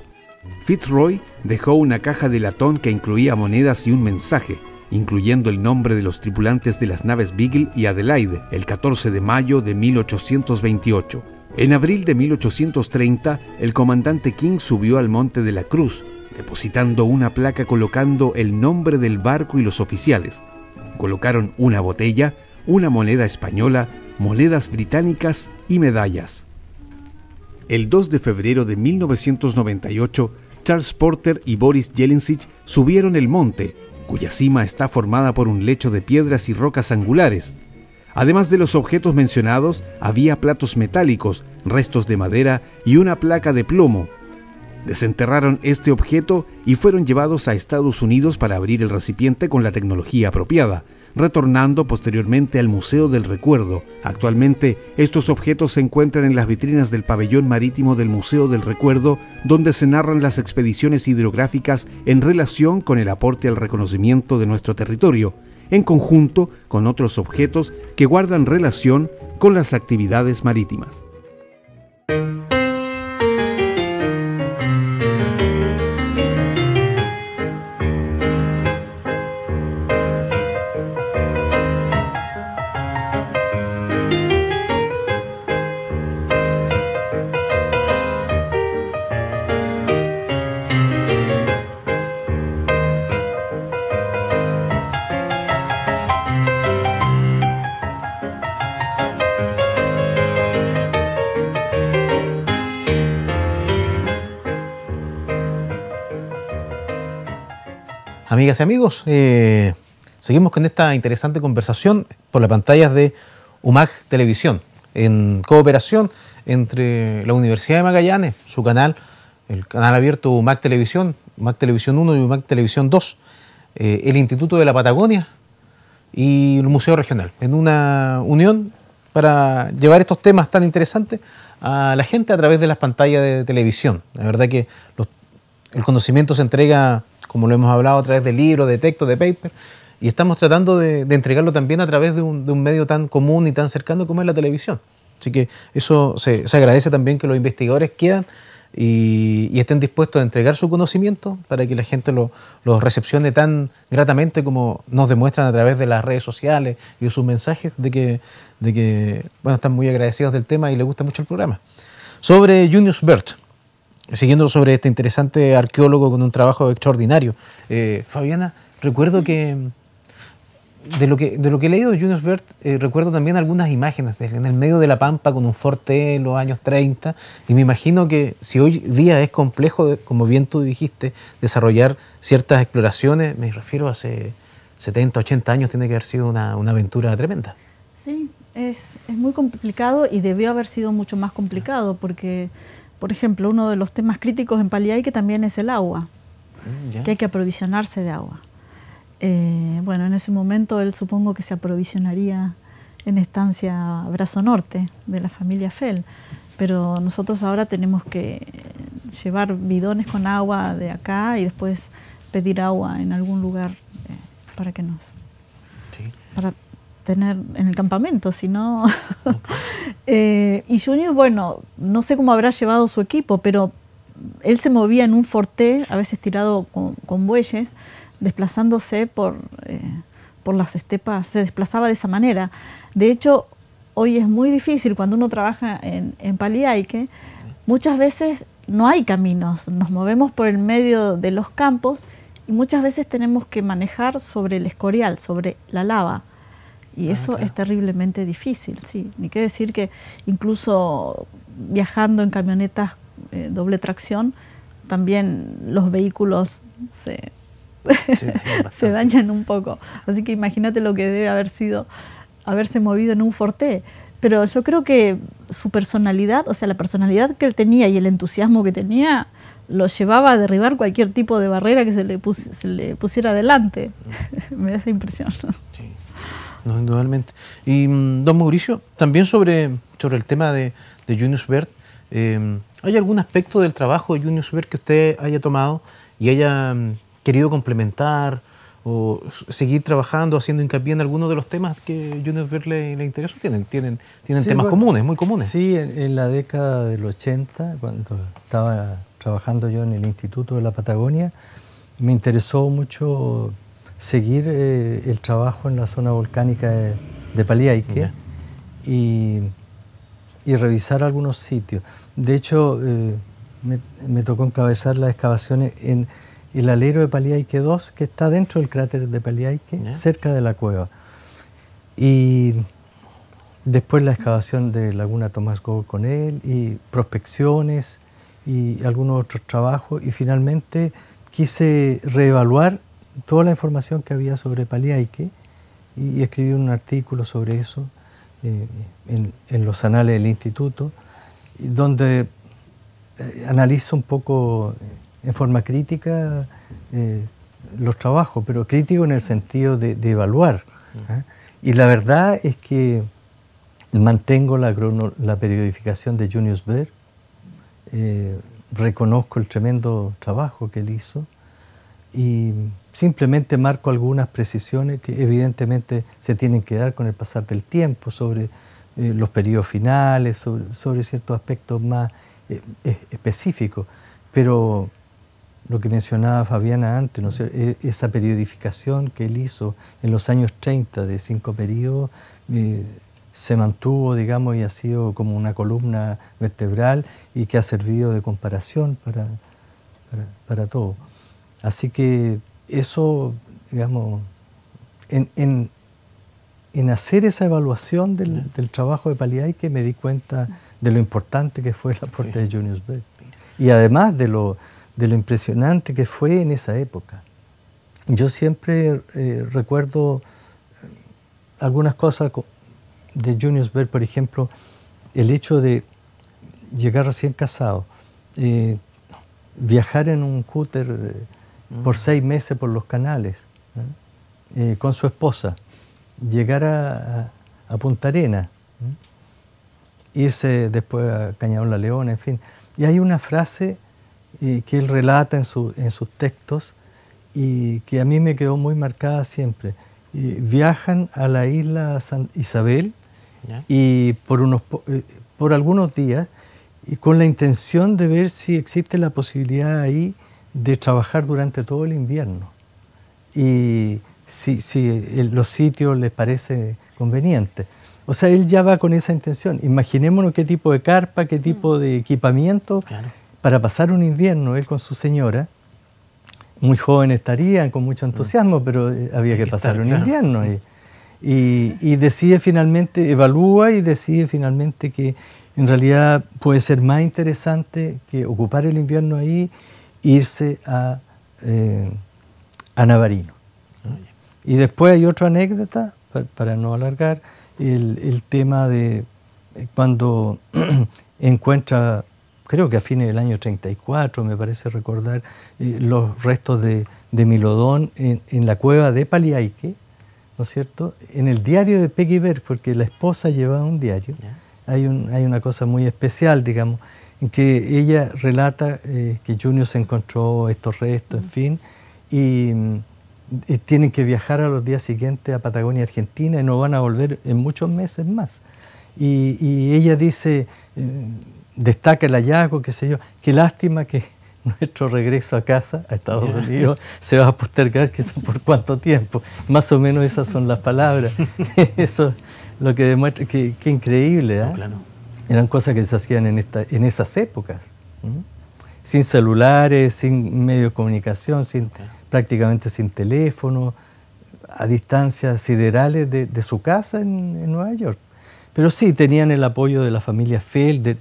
Fitzroy dejó una caja de latón que incluía monedas y un mensaje, incluyendo el nombre de los tripulantes de las naves Beagle y Adelaide, el 14 de mayo de 1828. En abril de 1830, el comandante King subió al Monte de la Cruz, depositando una placa colocando el nombre del barco y los oficiales. Colocaron una botella, una moneda española, monedas británicas y medallas el 2 de febrero de 1998, Charles Porter y Boris Jelensich subieron el monte, cuya cima está formada por un lecho de piedras y rocas angulares. Además de los objetos mencionados, había platos metálicos, restos de madera y una placa de plomo. Desenterraron este objeto y fueron llevados a Estados Unidos para abrir el recipiente con la tecnología apropiada retornando posteriormente al Museo del Recuerdo. Actualmente, estos objetos se encuentran en las vitrinas del pabellón marítimo del Museo del Recuerdo, donde se narran las expediciones hidrográficas en relación con el aporte al reconocimiento de nuestro territorio, en conjunto con otros objetos que guardan relación con las actividades marítimas. Amigas y amigos, eh, seguimos con esta interesante conversación por las pantallas de UMAC Televisión, en cooperación entre la Universidad de Magallanes, su canal, el canal abierto UMAC Televisión, UMAC Televisión 1 y UMAC Televisión 2, eh, el Instituto de la Patagonia y el Museo Regional, en una unión para llevar estos temas tan interesantes a la gente a través de las pantallas de televisión. La verdad que el conocimiento se entrega como lo hemos hablado a través de libros, de texto, de paper, y estamos tratando de, entregarlo también a través de un, medio tan común y tan cercano como es la televisión. Así que eso se, agradece también que los investigadores quieran y, estén dispuestos a entregar su conocimiento para que la gente lo, recepcione tan gratamente como nos demuestran a través de las redes sociales y sus mensajes de que, de que bueno, están muy agradecidos del tema y les gusta mucho el programa. Sobre Junius Bert, siguiendo sobre este interesante arqueólogo con un trabajo extraordinario. Eh, Fabiana, recuerdo que de lo que, de lo que he leído de Junius Bert, eh, recuerdo también algunas imágenes en el medio de la pampa con un forte en los años 30. Y me imagino que si hoy día es complejo, como bien tú dijiste, desarrollar ciertas exploraciones, me refiero a hace 70, 80 años, tiene que haber sido una, una aventura tremenda. Sí, es, es muy complicado y debió haber sido mucho más complicado porque por ejemplo, uno de los temas críticos en Paliay que también es el agua, mm, que hay que aprovisionarse de agua. Eh, bueno, en ese momento él supongo que se aprovisionaría en estancia Brazo Norte de la familia Fell, pero nosotros ahora tenemos que llevar bidones con agua de acá y después pedir agua en algún lugar eh, para que nos tener en el campamento, sino (laughs) eh, y Junior, bueno, no sé cómo habrá llevado su equipo, pero él se movía en un forté, a veces tirado con, bueyes, desplazándose por, eh, por las estepas, se desplazaba de esa manera. De hecho, hoy es muy difícil cuando uno trabaja en, en Paliaique, muchas veces no hay caminos, nos movemos por el medio de los campos y muchas veces tenemos que manejar sobre el escorial, sobre la lava. Y ah, eso es terriblemente difícil, sí. Ni que decir que incluso viajando en camionetas eh, doble tracción, también los vehículos se, (laughs) dañan un poco. Así que imagínate lo que debe haber sido haberse movido en un forté. Pero yo creo que su personalidad, o sea, la personalidad que él tenía y el entusiasmo que tenía, lo llevaba a derribar cualquier tipo de barrera que se le, pusiera delante mm. (laughs) Me da esa impresión. No, indudablemente. Y mm, don Mauricio, también sobre, sobre el tema de, de Junius Bert, em, ¿hay algún aspecto del trabajo de Junius Bert que usted haya tomado y haya mm, querido complementar o seguir trabajando, haciendo hincapié en algunos de los temas que Junius Bert le, le Tienen, tienen, tienen temas comunes, muy comunes. Sí, en, en la década del 80, cuando estaba trabajando yo en el Instituto de la Patagonia, me interesó mucho seguir eh, el trabajo en la zona volcánica de, de y, revisar algunos sitios. De hecho, eh, me, tocó encabezar las excavaciones en el alero de Paliaique II, que está dentro del cráter de Paliaique, cerca de la cueva. Y después la excavación de Laguna Tomás Gómez con él, y prospecciones y algunos otros trabajos. Y finalmente quise reevaluar toda la información que había sobre Paliaike y, escribí un artículo sobre eso eh, en, los anales del instituto, donde eh, analizo un poco eh, en forma crítica los trabajos, pero crítico en el sentido de, evaluar. Y la verdad es que mantengo la, la periodificación de Junius eh, reconozco el tremendo trabajo que él hizo y simplemente marco algunas precisiones que evidentemente se tienen que dar con el pasar del tiempo sobre eh, los periodos finales, sobre, ciertos aspectos más eh, e, específicos. Pero lo que mencionaba Fabiana antes, e, esa periodificación que él hizo en los años 30 de cinco periodos, eh, se mantuvo, digamos, y ha sido como una columna vertebral y que ha servido de comparación para, para, para todo. Así que eso, digamos, en, hacer esa evaluación del, trabajo de Paliay que me di cuenta de lo importante que fue la aporte de Junius Bell. Y además de lo, impresionante que fue en esa época. Yo siempre eh, recuerdo eh, algunas cosas de Junius Bell, por ejemplo, el hecho de llegar recién casado, eh, viajar en un cúter por seis meses por los canales ¿eh? Eh, con su esposa, llegar a, Punta Arena, ¿eh? irse después a Cañadón La Leona, en fin. Y hay una frase que él relata en, en, sus textos y que a mí me quedó muy marcada siempre. viajan a la isla San Isabel y por, unos, por algunos días y con la intención de ver si existe la posibilidad ahí de trabajar durante todo el invierno. Y si, si los sitios les parece conveniente. O sea, él ya va con esa intención. Imaginémonos qué tipo de carpa, qué tipo de mm. equipamiento para pasar un invierno él con su señora. Muy joven estarían, con mucho mm. entusiasmo, pero eh, había que, pasar un invierno. Y, mm. y, y, decide finalmente, evalúa y decide finalmente que en realidad puede ser más interesante que ocupar el invierno ahí irse a, eh, a Navarino. Y después hay otra anécdota, para, no alargar, el, tema de eh, cuando (clears throat) encuentra, creo que a fines del año 34, me parece recordar, eh, los restos de, de Milodón en, la cueva de Paliaique, ¿no es cierto? En el diario de Peggy Berg, porque la esposa llevaba un diario, hay, hay una cosa muy especial, digamos, en que ella relata eh, que Junior se encontró estos restos, en fin, mm, y, tienen que viajar a los días siguientes a Patagonia, Argentina, y no van a volver en muchos meses más. Y, ella dice, eh, destaca el hallazgo, qué sé yo, qué lástima que (laughs) nuestro regreso a casa, a Estados Unidos, se va a postergar, qué sé (laughs) por cuánto tiempo. Más o menos esas son las palabras. (laughs) Eso lo que demuestra que, increíble. ¿ah? eran cosas que se hacían en, esta, en esas épocas. Sin celulares, sin medios de comunicación, sin, prácticamente sin teléfono, a distancias siderales de, su casa en, Nueva York. Pero sí, tenían el apoyo de la familia Fell de,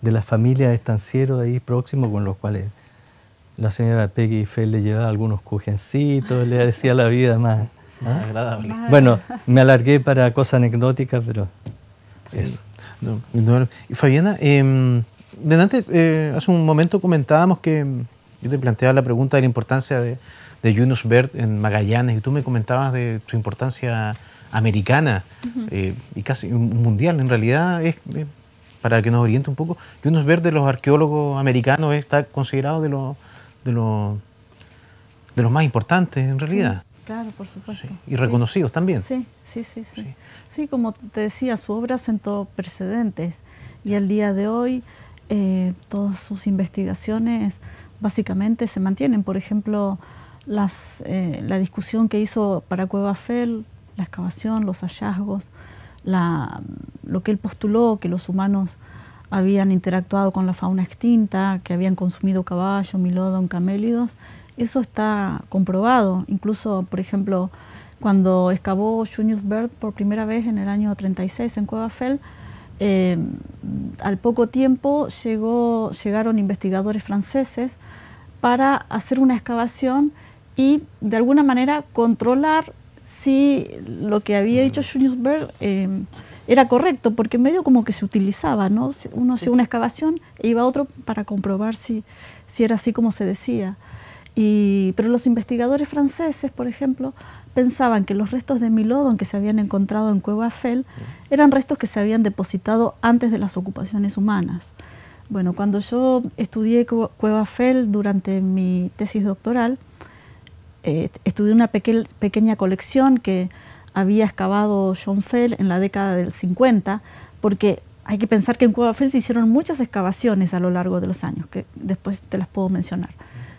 de, la, familia estanciero de ahí próximo, con los cuales la señora Peggy Fell le llevaba algunos cujencitos, le hacía la vida más, ¿ah? Agradable. Bueno, me alargué para cosas anecdóticas, pero eso. No, Fabiana, em, eh, delante, hace un momento comentábamos que em, yo te planteaba la pregunta de la importancia de, de Yunus Bert en Magallanes y tú me comentabas de su importancia americana eh, y casi mundial. En realidad, es, eh, para que nos oriente un poco, Yunus Bert de los arqueólogos americanos está considerado de, los de, de los más importantes en realidad. claro, por supuesto. Y reconocidos también. Sí, sí, sí. sí. Sí, como te decía, su obra sentó precedentes y al día de hoy eh, todas sus investigaciones básicamente se mantienen. Por ejemplo, eh, la discusión que hizo para Cueva Fell, la excavación, los hallazgos, lo que él postuló, que los humanos habían interactuado con la fauna extinta, que habían consumido caballo, milodon, camélidos, eso está comprobado. Incluso, por ejemplo, cuando excavó Junius Bird por primera vez en el año 36 en Cueva Fell, eh, al poco tiempo llegaron investigadores franceses para hacer una excavación y de alguna manera controlar si lo que había dicho Junius Bird eh, era correcto, porque medio como que se utilizaba, ¿no? Uno hacía una excavación e iba a otro para comprobar si, si era así como se decía pero los investigadores franceses, por ejemplo, pensaban que los restos de milodon que se habían encontrado en Cueva Fell eran restos que se habían depositado antes de las ocupaciones humanas. Bueno, cuando yo estudié Cueva Fell durante mi tesis doctoral, eh, estudié una pequeña colección que había excavado John Fell en la década del 50, porque hay que pensar que en Cueva Fell se hicieron muchas excavaciones a lo largo de los años, que después te las puedo mencionar.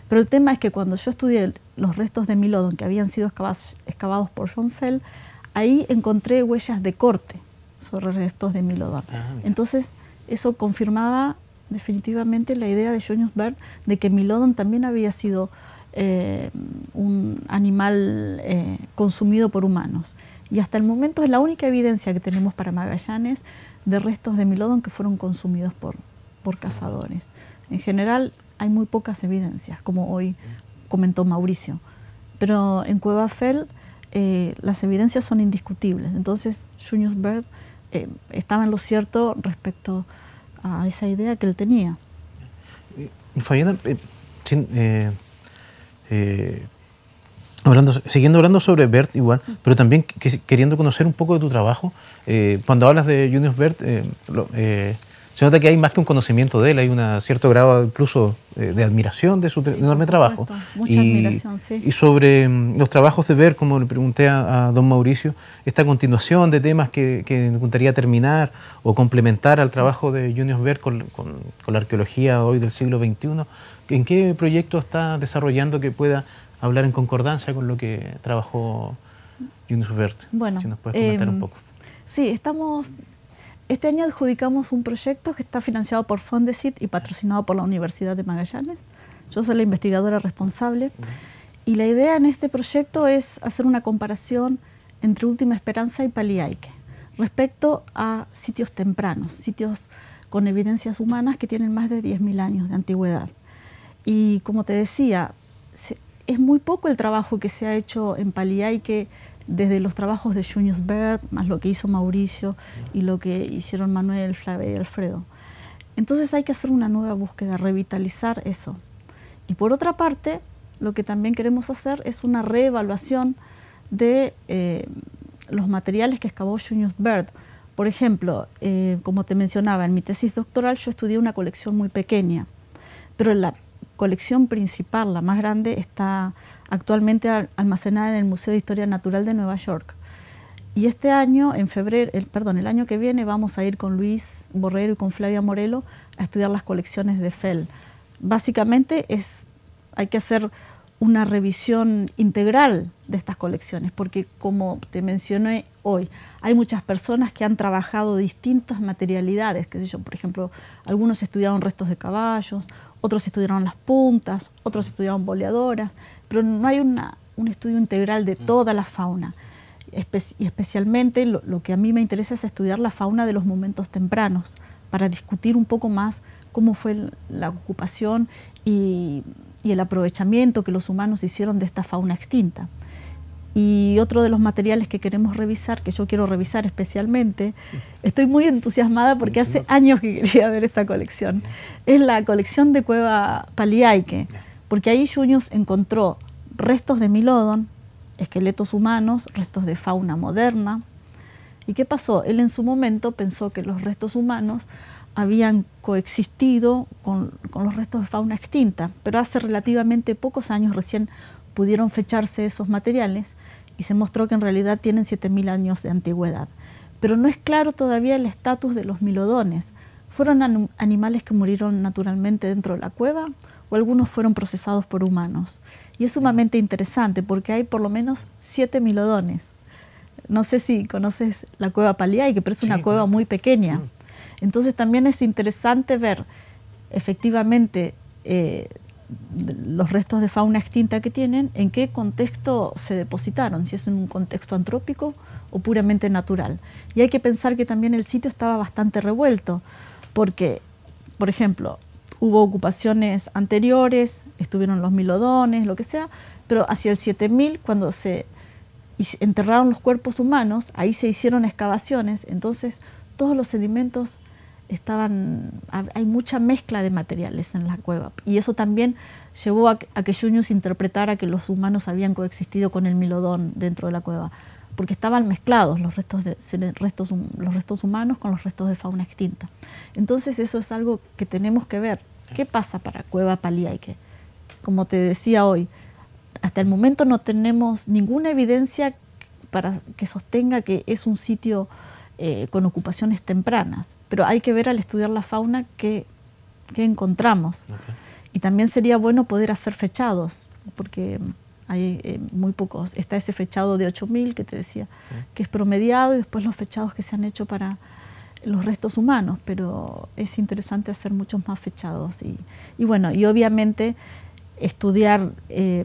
Pero el tema es que cuando yo estudié los restos de Milodon que habían sido excavados, por John Fell, ahí encontré huellas de corte sobre restos de Milodon. Ah, Entonces, eso confirmaba definitivamente la idea de John Bern de que Milodon también había sido eh, un animal eh, consumido por humanos. Y hasta el momento es la única evidencia que tenemos para Magallanes de restos de Milodon que fueron consumidos por, por cazadores. En general, hay muy pocas evidencias, como hoy comentó Mauricio. Pero en Cueva Fell eh, las evidencias son indiscutibles. Entonces, Junius Bird eh, estaba en lo cierto respecto a esa idea que él tenía. Eh, Fabiana, siguiendo hablando sobre Bert igual, pero también queriendo conocer un poco de tu trabajo, cuando hablas de Junius Bert, se nota que hay más que un conocimiento de él, hay un cierto grado incluso eh, de admiración de su enorme trabajo. Mucha y, admiración, sí. Y sobre mm, los trabajos de ver, como le pregunté a, don Mauricio, esta continuación de temas que, me gustaría terminar o complementar al trabajo de Junius Ver con, la arqueología hoy del siglo XXI, ¿en qué proyecto está desarrollando que pueda hablar en concordancia con lo que trabajó Junius Ver? Bueno, si nos puedes comentar un em, poco. Sí, estamos este año adjudicamos un proyecto que está financiado por Fondesit y patrocinado por la Universidad de Magallanes. Yo soy la investigadora responsable. Y la idea en este proyecto es hacer una comparación entre Última Esperanza y Paliaique respecto a sitios tempranos, sitios con evidencias humanas que tienen más de 10.000 años de antigüedad. Y como te decía, es muy poco el trabajo que se ha hecho en Paliaique desde los trabajos de Junius Bird, más lo que hizo Mauricio y lo que hicieron Manuel, Flavia y Alfredo. Entonces hay que hacer una nueva búsqueda, revitalizar eso. Y por otra parte, lo que también queremos hacer es una reevaluación de eh, los materiales que excavó Junius Bird. Por ejemplo, eh, como te mencionaba, en mi tesis doctoral yo estudié una colección muy pequeña, pero en la colección principal, la más grande, está actualmente almacenada en el Museo de Historia Natural de Nueva York. Y este año, en febrero, perdón, el año que viene vamos a ir con Luis Borrero y con Flavia Morelo a estudiar las colecciones de Fell. Básicamente es, hay que hacer una revisión integral de estas colecciones, porque como te mencioné hoy, hay muchas personas que han trabajado distintas materialidades, que por ejemplo, algunos estudiaron restos de caballos, otros estudiaron las puntas, otros estudiaron boleadoras, pero no hay una, un estudio integral de mm. toda la fauna. y especialmente lo, lo que a mí me interesa es estudiar la fauna de los momentos tempranos, para discutir un poco más cómo fue la ocupación y y el aprovechamiento que los humanos hicieron de esta fauna extinta. Y otro de los materiales que queremos revisar, que yo quiero revisar especialmente, estoy muy entusiasmada porque hace años que quería ver esta colección, es la colección de Cueva Paliaique, porque ahí Junius encontró restos de milodon, esqueletos humanos, restos de fauna moderna. ¿Y qué pasó? Él en su momento pensó que los restos humanos habían coexistido con, los restos de fauna extinta, pero hace relativamente pocos años recién pudieron fecharse esos materiales y se mostró que en realidad tienen 7.000 años de antigüedad. Pero no es claro todavía el estatus de los milodones. ¿Fueron animales que murieron naturalmente dentro de la cueva o algunos fueron procesados por humanos? Y es sumamente interesante porque hay por lo menos 7 milodones. No sé si conoces la cueva Paliay, que pero es una cueva muy pequeña. Mm. Entonces también es interesante ver efectivamente eh, los restos de fauna extinta que tienen, en qué contexto se depositaron, si es en un contexto antrópico o puramente natural. Y hay que pensar que también el sitio estaba bastante revuelto, porque, por ejemplo, hubo ocupaciones anteriores, estuvieron los milodones, lo que sea, pero hacia el 7000, cuando se enterraron los cuerpos humanos, ahí se hicieron excavaciones, entonces todos los sedimentos estaban, hay mucha mezcla de materiales en la cueva y eso también llevó a, que Junius interpretara que los humanos habían coexistido con el milodón dentro de la cueva, porque estaban mezclados los restos, de, restos, los restos humanos con los restos de fauna extinta. Entonces eso es algo que tenemos que ver. ¿Qué pasa para Cueva Paliaique? Como te decía hoy, hasta el momento no tenemos ninguna evidencia para que sostenga que es un sitio eh, con ocupaciones tempranas pero hay que ver al estudiar la fauna qué, encontramos. Y también sería bueno poder hacer fechados, porque hay eh, muy pocos. Está ese fechado de 8.000 que te decía, que es promediado, y después los fechados que se han hecho para los restos humanos, pero es interesante hacer muchos más fechados. Y, bueno, y obviamente estudiar, eh,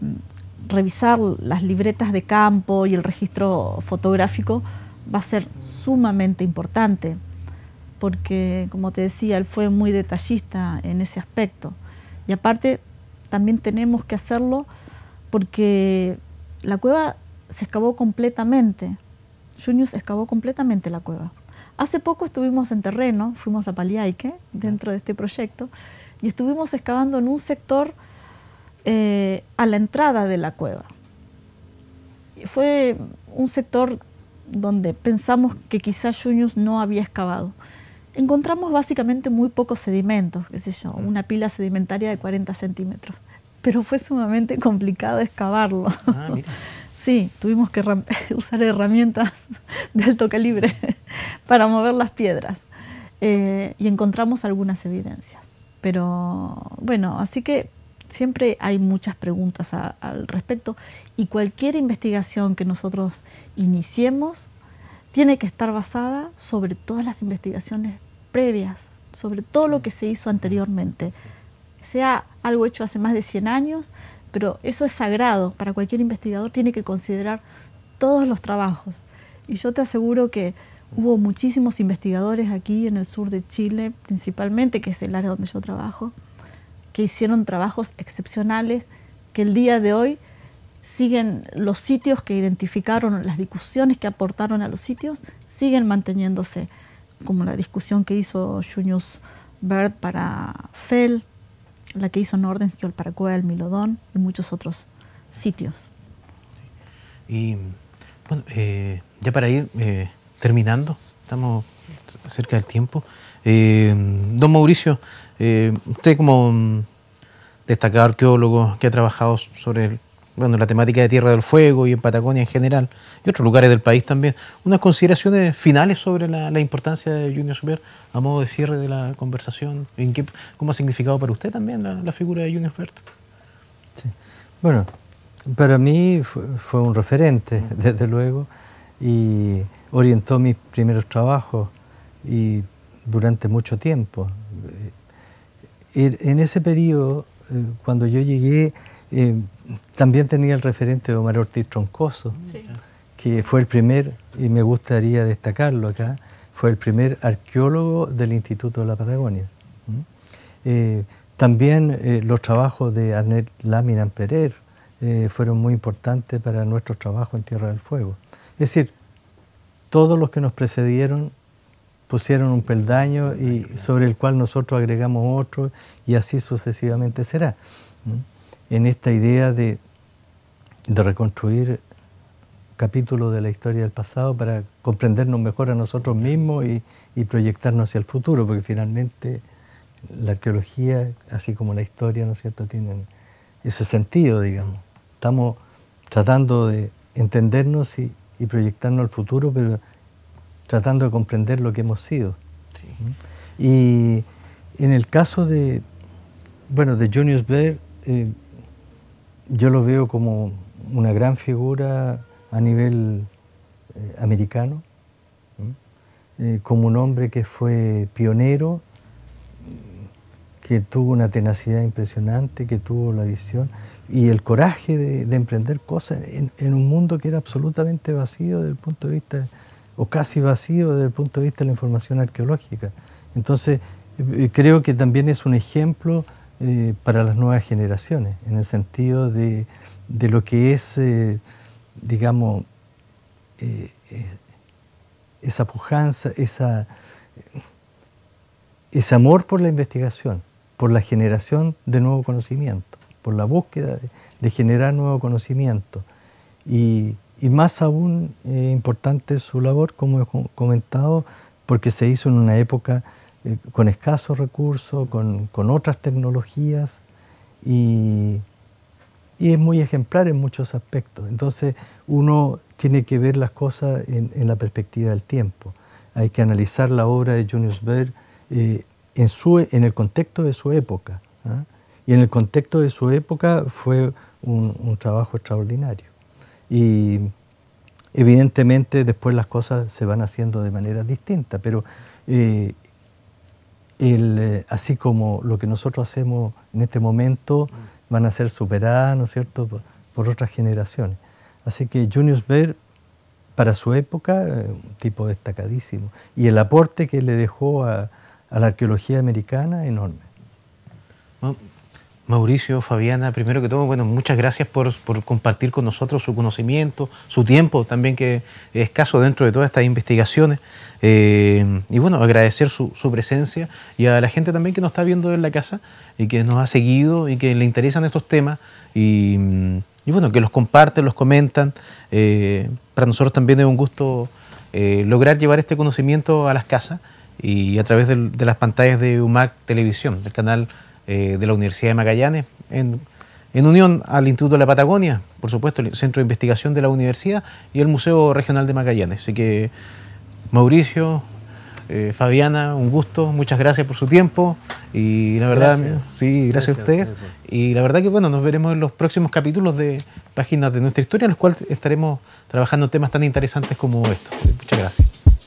revisar las libretas de campo y el registro fotográfico va a ser sumamente importante porque, como te decía, él fue muy detallista en ese aspecto. Y aparte, también tenemos que hacerlo porque la cueva se excavó completamente. Junius excavó completamente la cueva. Hace poco estuvimos en terreno, fuimos a Paliaike dentro de este proyecto, y estuvimos excavando en un sector eh, a la entrada de la cueva. Fue un sector donde pensamos que quizás Junius no había excavado encontramos básicamente muy pocos sedimentos, qué sé yo, mm. una pila sedimentaria de 40 centímetros. Pero fue sumamente complicado excavarlo. Ah, (laughs) Sí, tuvimos que (laughs) usar herramientas (laughs) de alto calibre para mover las piedras eh, y encontramos algunas evidencias. Pero bueno, así que siempre hay muchas preguntas al respecto y cualquier investigación que nosotros iniciemos tiene que estar basada sobre todas las investigaciones previas, sobre todo lo que se hizo anteriormente, sea algo hecho hace más de 100 años, pero eso es sagrado para cualquier investigador, tiene que considerar todos los trabajos. Y yo te aseguro que hubo muchísimos investigadores aquí en el sur de Chile, principalmente, que es el área donde yo trabajo, que hicieron trabajos excepcionales que el día de hoy siguen los sitios que identificaron, las discusiones que aportaron a los sitios, siguen manteniéndose, como la discusión que hizo Junius Bird para Fell, la que hizo Nordenskjöld para Cueva del Milodón y muchos otros sitios. Y bueno, eh, ya para ir eh, terminando, estamos cerca del tiempo. Eh, don Mauricio, usted como mm, destacado arqueólogo que ha trabajado sobre el bueno, la temática de Tierra del Fuego y en Patagonia en general, y otros lugares del país también. Unas consideraciones finales sobre la, importancia de Junior Super a modo de cierre de la conversación, en qué, cómo ha significado para usted también la, figura de Junior Bert. Bueno, para mí fue, un referente, desde luego, y orientó mis primeros trabajos y durante mucho tiempo. Eh, en ese periodo, eh, cuando yo llegué, eh, también tenía el referente de Omar Ortiz Troncoso, que fue el primer, y me gustaría destacarlo acá, fue el primer arqueólogo del Instituto de la Patagonia. Eh, también eh, los trabajos de Arnel Laminan Perer eh, fueron muy importantes para nuestro trabajo en Tierra del Fuego. Es decir, todos los que nos precedieron pusieron un peldaño y sobre el cual nosotros agregamos otro y así sucesivamente será en esta idea de, de reconstruir capítulos de la historia del pasado para comprendernos mejor a nosotros mismos y, proyectarnos hacia el futuro, porque finalmente la arqueología, así como la historia, ¿no es cierto?, tienen ese sentido, digamos. Estamos tratando de entendernos y, proyectarnos al futuro, pero tratando de comprender lo que hemos sido. Y en el caso de, bueno, de Junius Blair, eh, yo lo veo como una gran figura a nivel eh, americano, eh, como un hombre que fue pionero, que tuvo una tenacidad impresionante, que tuvo la visión y el coraje de, emprender cosas en, un mundo que era absolutamente vacío desde el punto de vista, o casi vacío desde el punto de vista de la información arqueológica. Entonces, eh, creo que también es un ejemplo eh, para las nuevas generaciones, en el sentido de, lo que es, eh, digamos, eh, esa pujanza, ese amor por la investigación, por la generación de nuevo conocimiento, por la búsqueda de, generar nuevo conocimiento. Y, y más aún importante su labor, como he comentado, porque se hizo en una época eh, con escasos recursos, con, con, otras tecnologías y, y, es muy ejemplar en muchos aspectos. Entonces uno tiene que ver las cosas en, en la perspectiva del tiempo. Hay que analizar la obra de Junius Berg eh, en, su, en el contexto de su época. ¿ah? Y en el contexto de su época fue un, trabajo extraordinario. Y evidentemente después las cosas se van haciendo de manera distinta, pero eh, eh, así como lo que nosotros hacemos en este momento, van a ser superadas, es cierto?, por, otras generaciones. Así que Junius Baer, para su época, eh, un tipo destacadísimo. Y el aporte que le dejó a, la arqueología americana, enorme. Mauricio, Fabiana, primero que todo, bueno, muchas gracias por, por, compartir con nosotros su conocimiento, su tiempo también que es escaso dentro de todas estas investigaciones. Eh, y bueno, agradecer su, su, presencia y a la gente también que nos está viendo en la casa y que nos ha seguido y que le interesan estos temas y, mm, bueno, que los comparten, los comentan. Eh, para nosotros también es un gusto eh, lograr llevar este conocimiento a las casas y a través de, de las pantallas de UMAC Televisión, del canal eh, de la Universidad de Magallanes, en, en unión al Instituto de la Patagonia, por supuesto, el Centro de Investigación de la Universidad y el Museo Regional de Magallanes. Así que, Mauricio, eh, Fabiana, un gusto, muchas gracias por su tiempo y la verdad, sí, gracias, a ustedes. Pues. Y la verdad que bueno, nos veremos en los próximos capítulos de Páginas de nuestra historia, en los cuales estaremos trabajando temas tan interesantes como estos. Muchas gracias.